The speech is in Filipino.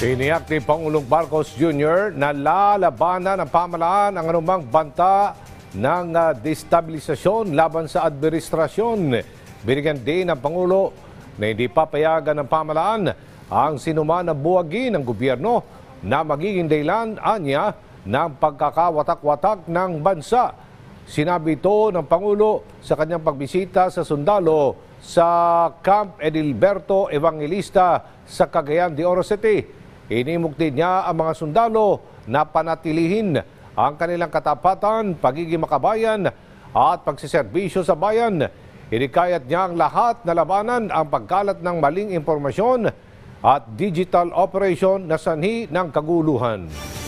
Iniyak ni Pangulong Marcos Jr. na lalabanan ng pamalaan ang anumang banta ng uh, destabilisasyon laban sa administrasyon. Binigyan din ng Pangulo na hindi papayagan ng pamalaan ang sinuman na buwagin ng gobyerno na magiging daylan anya ng pagkakawatak-watak ng bansa. Sinabi ito ng Pangulo sa kanyang pagbisita sa sundalo sa Camp Edilberto Evangelista sa Cagayan de Oro City. Inimukti niya ang mga sundalo na panatilihin ang kanilang katapatan, pagiging makabayan at pagsiserbisyo sa bayan. Inikayat niya ang lahat na labanan ang pagkalat ng maling impormasyon at digital operation na sanhi ng kaguluhan.